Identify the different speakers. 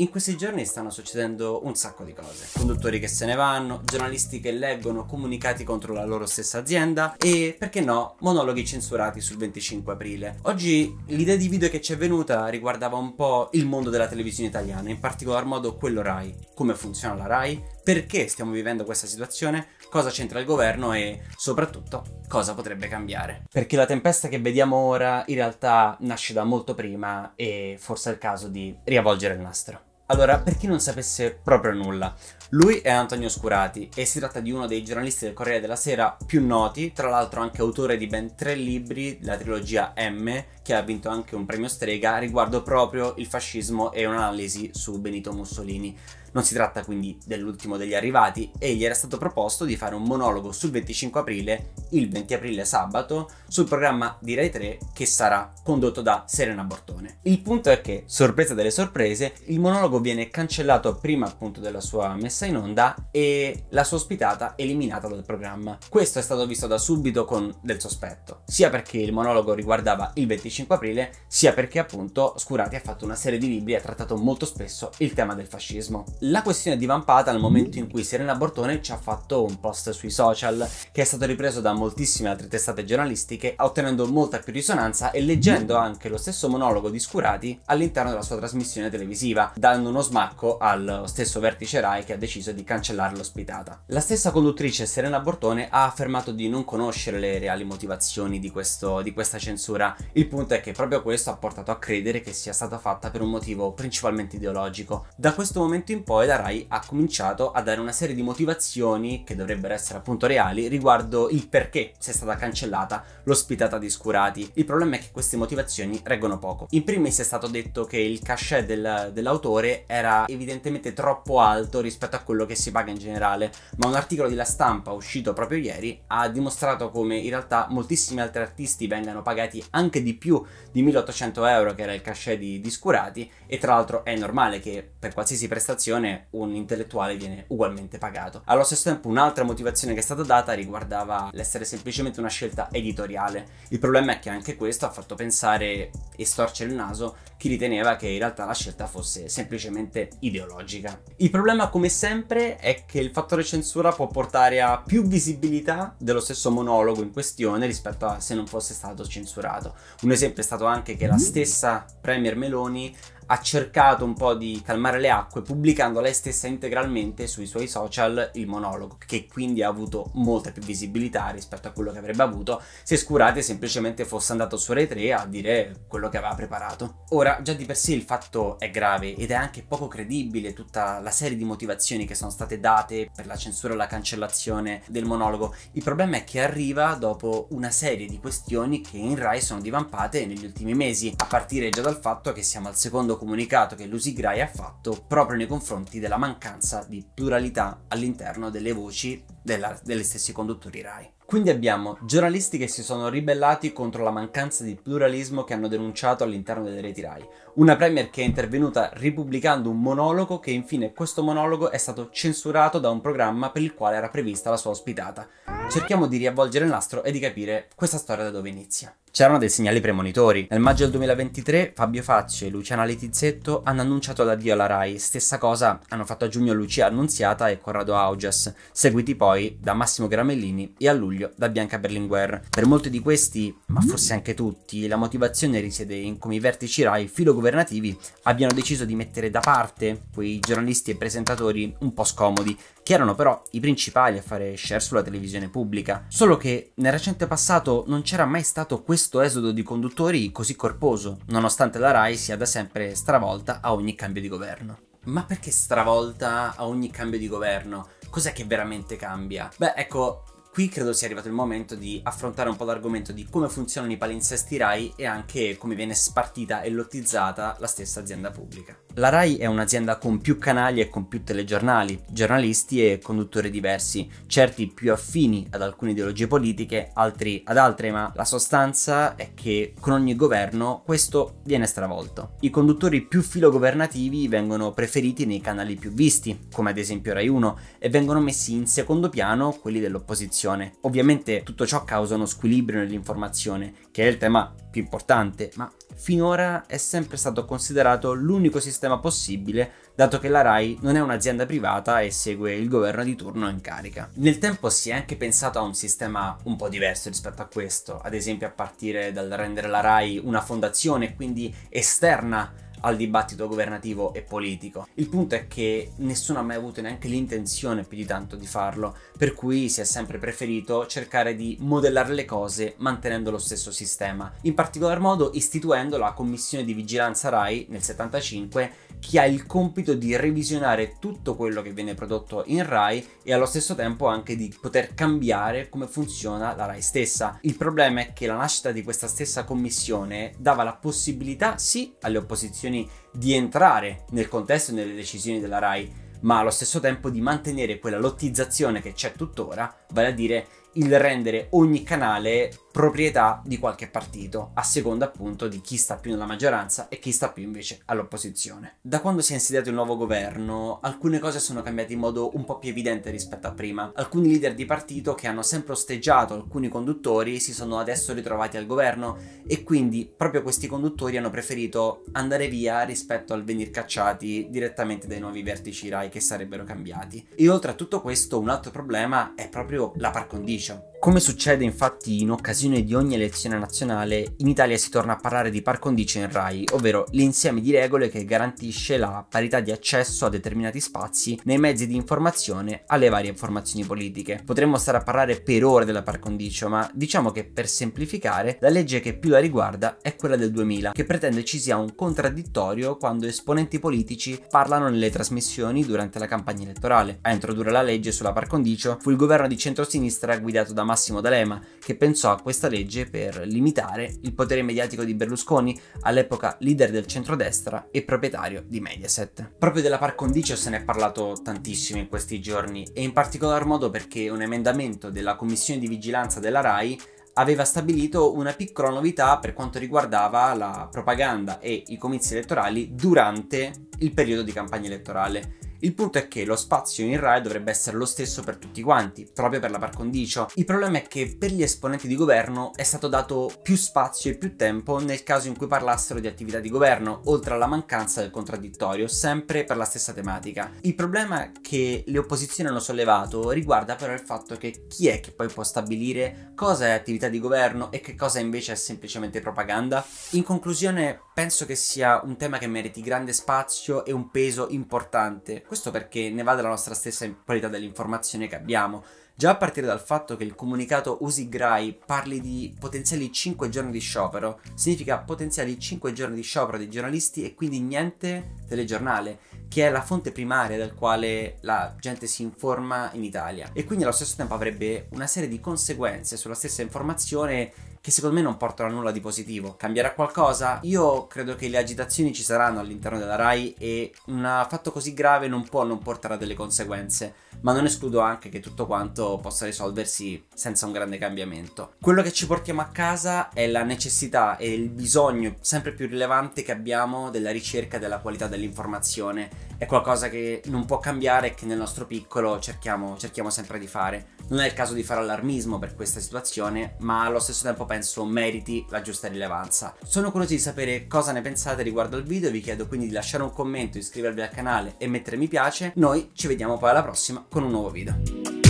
Speaker 1: In questi giorni stanno succedendo un sacco di cose. Conduttori che se ne vanno, giornalisti che leggono comunicati contro la loro stessa azienda e, perché no, monologhi censurati sul 25 aprile. Oggi l'idea di video che ci è venuta riguardava un po' il mondo della televisione italiana, in particolar modo quello RAI. Come funziona la RAI? Perché stiamo vivendo questa situazione? Cosa c'entra il governo e, soprattutto, cosa potrebbe cambiare? Perché la tempesta che vediamo ora in realtà nasce da molto prima e forse è il caso di riavvolgere il nastro. Allora, per chi non sapesse proprio nulla, lui è Antonio Scurati e si tratta di uno dei giornalisti del Corriere della Sera più noti, tra l'altro anche autore di ben tre libri la trilogia M, che ha vinto anche un premio strega riguardo proprio il fascismo e un'analisi su Benito Mussolini. Non si tratta quindi dell'ultimo degli arrivati e gli era stato proposto di fare un monologo sul 25 aprile, il 20 aprile sabato, sul programma di Rai 3 che sarà condotto da Serena Bortone. Il punto è che, sorpresa delle sorprese, il monologo viene cancellato prima appunto della sua messa in onda e la sua ospitata eliminata dal programma. Questo è stato visto da subito con del sospetto, sia perché il monologo riguardava il 25 aprile, sia perché appunto Scurati ha fatto una serie di libri e ha trattato molto spesso il tema del fascismo la questione è divampata nel momento mm-hmm. in cui Serena Bortone ci ha fatto un post sui social che è stato ripreso da moltissime altre testate giornalistiche ottenendo molta più risonanza e leggendo mm-hmm. anche lo stesso monologo di Scurati all'interno della sua trasmissione televisiva, dando uno smacco al stesso vertice Rai che ha deciso di cancellare l'ospitata. La stessa conduttrice Serena Bortone ha affermato di non conoscere le reali motivazioni di, questo, di questa censura, il punto è che proprio questo ha portato a credere che sia stata fatta per un motivo principalmente ideologico. Da questo momento in poi la RAI ha cominciato a dare una serie di motivazioni che dovrebbero essere appunto reali riguardo il perché sia stata cancellata l'ospitata di Scurati. Il problema è che queste motivazioni reggono poco. In primis è stato detto che il cachet del, dell'autore era evidentemente troppo alto rispetto a quello che si paga in generale, ma un articolo di La Stampa uscito proprio ieri ha dimostrato come in realtà moltissimi altri artisti vengano pagati anche di più di 1800 euro che era il cachet di, di Scurati e tra l'altro è normale che per qualsiasi prestazione motivazione un intellettuale viene ugualmente pagato. Allo stesso tempo un'altra motivazione che è stata data riguardava l'essere semplicemente una scelta editoriale. Il problema è che anche questo ha fatto pensare e storcere il naso chi riteneva che in realtà la scelta fosse semplicemente ideologica. Il problema come sempre è che il fattore censura può portare a più visibilità dello stesso monologo in questione rispetto a se non fosse stato censurato. Un esempio è stato anche che la mm. stessa Premier Meloni ha cercato un po' di calmare le acque pubblicando lei stessa integralmente sui suoi social il monologo, che quindi ha avuto molta più visibilità rispetto a quello che avrebbe avuto se Scurate semplicemente fosse andato su Rai 3 a dire quello che aveva preparato. Ora, già di per sé il fatto è grave ed è anche poco credibile tutta la serie di motivazioni che sono state date per la censura e la cancellazione del monologo. Il problema è che arriva dopo una serie di questioni che in Rai sono divampate negli ultimi mesi, a partire già dal fatto che siamo al secondo comunicato che l'Usigrai ha fatto proprio nei confronti della mancanza di pluralità all'interno delle voci della, degli stessi conduttori Rai. Quindi abbiamo giornalisti che si sono ribellati contro la mancanza di pluralismo che hanno denunciato all'interno delle reti RAI, una premier che è intervenuta ripubblicando un monologo che infine questo monologo è stato censurato da un programma per il quale era prevista la sua ospitata. Cerchiamo di riavvolgere il nastro e di capire questa storia da dove inizia. C'erano dei segnali premonitori. Nel maggio del 2023 Fabio Facci e Luciana Letizzetto hanno annunciato l'addio alla RAI, stessa cosa hanno fatto a giugno Lucia Annunziata e Corrado Augias, seguiti poi da Massimo Gramellini e a luglio da Bianca Berlinguer. Per molti di questi, ma forse anche tutti, la motivazione risiede in come i vertici RAI filogovernativi abbiano deciso di mettere da parte quei giornalisti e presentatori un po' scomodi che erano però i principali a fare share sulla televisione pubblica. Solo che nel recente passato non c'era mai stato questo esodo di conduttori così corposo, nonostante la RAI sia da sempre stravolta a ogni cambio di governo. Ma perché stravolta a ogni cambio di governo? Cos'è che veramente cambia? Beh, ecco, qui credo sia arrivato il momento di affrontare un po' l'argomento di come funzionano i palinsesti RAI e anche come viene spartita e lottizzata la stessa azienda pubblica. La RAI è un'azienda con più canali e con più telegiornali, giornalisti e conduttori diversi, certi più affini ad alcune ideologie politiche, altri ad altre, ma la sostanza è che con ogni governo questo viene stravolto. I conduttori più filogovernativi vengono preferiti nei canali più visti, come ad esempio Rai 1, e vengono messi in secondo piano quelli dell'opposizione. Ovviamente tutto ciò causa uno squilibrio nell'informazione, che è il tema più importante, ma finora è sempre stato considerato l'unico sistema possibile, dato che la RAI non è un'azienda privata e segue il governo di turno in carica. Nel tempo si è anche pensato a un sistema un po' diverso rispetto a questo, ad esempio a partire dal rendere la RAI una fondazione, quindi esterna al dibattito governativo e politico. Il punto è che nessuno ha mai avuto neanche l'intenzione più di tanto di farlo, per cui si è sempre preferito cercare di modellare le cose mantenendo lo stesso sistema, in particolar modo istituendo la commissione di vigilanza RAI nel 75 che ha il compito di revisionare tutto quello che viene prodotto in RAI e allo stesso tempo anche di poter cambiare come funziona la RAI stessa. Il problema è che la nascita di questa stessa commissione dava la possibilità sì alle opposizioni condizioni di entrare nel contesto e nelle decisioni della RAI, ma allo stesso tempo di mantenere quella lottizzazione che c'è tuttora vale a dire il rendere ogni canale proprietà di qualche partito, a seconda appunto di chi sta più nella maggioranza e chi sta più invece all'opposizione. Da quando si è insediato il nuovo governo, alcune cose sono cambiate in modo un po' più evidente rispetto a prima. Alcuni leader di partito che hanno sempre osteggiato alcuni conduttori si sono adesso ritrovati al governo e quindi proprio questi conduttori hanno preferito andare via rispetto al venir cacciati direttamente dai nuovi vertici RAI che sarebbero cambiati. E oltre a tutto questo, un altro problema è proprio proprio la par condicio. Come succede infatti in occasione di ogni elezione nazionale, in Italia si torna a parlare di par condicio in RAI, ovvero l'insieme di regole che garantisce la parità di accesso a determinati spazi nei mezzi di informazione alle varie informazioni politiche. Potremmo stare a parlare per ore della par condicio, ma diciamo che per semplificare, la legge che più la riguarda è quella del 2000, che pretende ci sia un contraddittorio quando esponenti politici parlano nelle trasmissioni durante la campagna elettorale. A introdurre la legge sulla par condicio fu il governo di centrosinistra guidato da Massimo D'Alema, che pensò a questa legge per limitare il potere mediatico di Berlusconi, all'epoca leader del centrodestra e proprietario di Mediaset. Proprio della par condicio se ne è parlato tantissimo in questi giorni, e in particolar modo perché un emendamento della Commissione di Vigilanza della RAI aveva stabilito una piccola novità per quanto riguardava la propaganda e i comizi elettorali durante il periodo di campagna elettorale il punto è che lo spazio in RAE dovrebbe essere lo stesso per tutti quanti, proprio per la par condicio. Il problema è che per gli esponenti di governo è stato dato più spazio e più tempo nel caso in cui parlassero di attività di governo, oltre alla mancanza del contraddittorio, sempre per la stessa tematica. Il problema che le opposizioni hanno sollevato riguarda però il fatto che chi è che poi può stabilire cosa è attività di governo e che cosa invece è semplicemente propaganda? In conclusione, penso che sia un tema che meriti grande spazio e un peso importante questo perché ne va della nostra stessa qualità dell'informazione che abbiamo. Già a partire dal fatto che il comunicato Usi Grai parli di potenziali 5 giorni di sciopero, significa potenziali 5 giorni di sciopero dei giornalisti e quindi niente telegiornale, che è la fonte primaria dal quale la gente si informa in Italia. E quindi allo stesso tempo avrebbe una serie di conseguenze sulla stessa informazione che secondo me non portano a nulla di positivo. Cambierà qualcosa? Io credo che le agitazioni ci saranno all'interno della RAI e un fatto così grave non può non portare a delle conseguenze, ma non escludo anche che tutto quanto possa risolversi senza un grande cambiamento. Quello che ci portiamo a casa è la necessità e il bisogno sempre più rilevante che abbiamo della ricerca della qualità dell'informazione è qualcosa che non può cambiare e che nel nostro piccolo cerchiamo, cerchiamo sempre di fare. Non è il caso di fare allarmismo per questa situazione, ma allo stesso tempo penso meriti la giusta rilevanza. Sono curioso di sapere cosa ne pensate riguardo al video, vi chiedo quindi di lasciare un commento, iscrivervi al canale e mettere mi piace. Noi ci vediamo poi alla prossima con un nuovo video.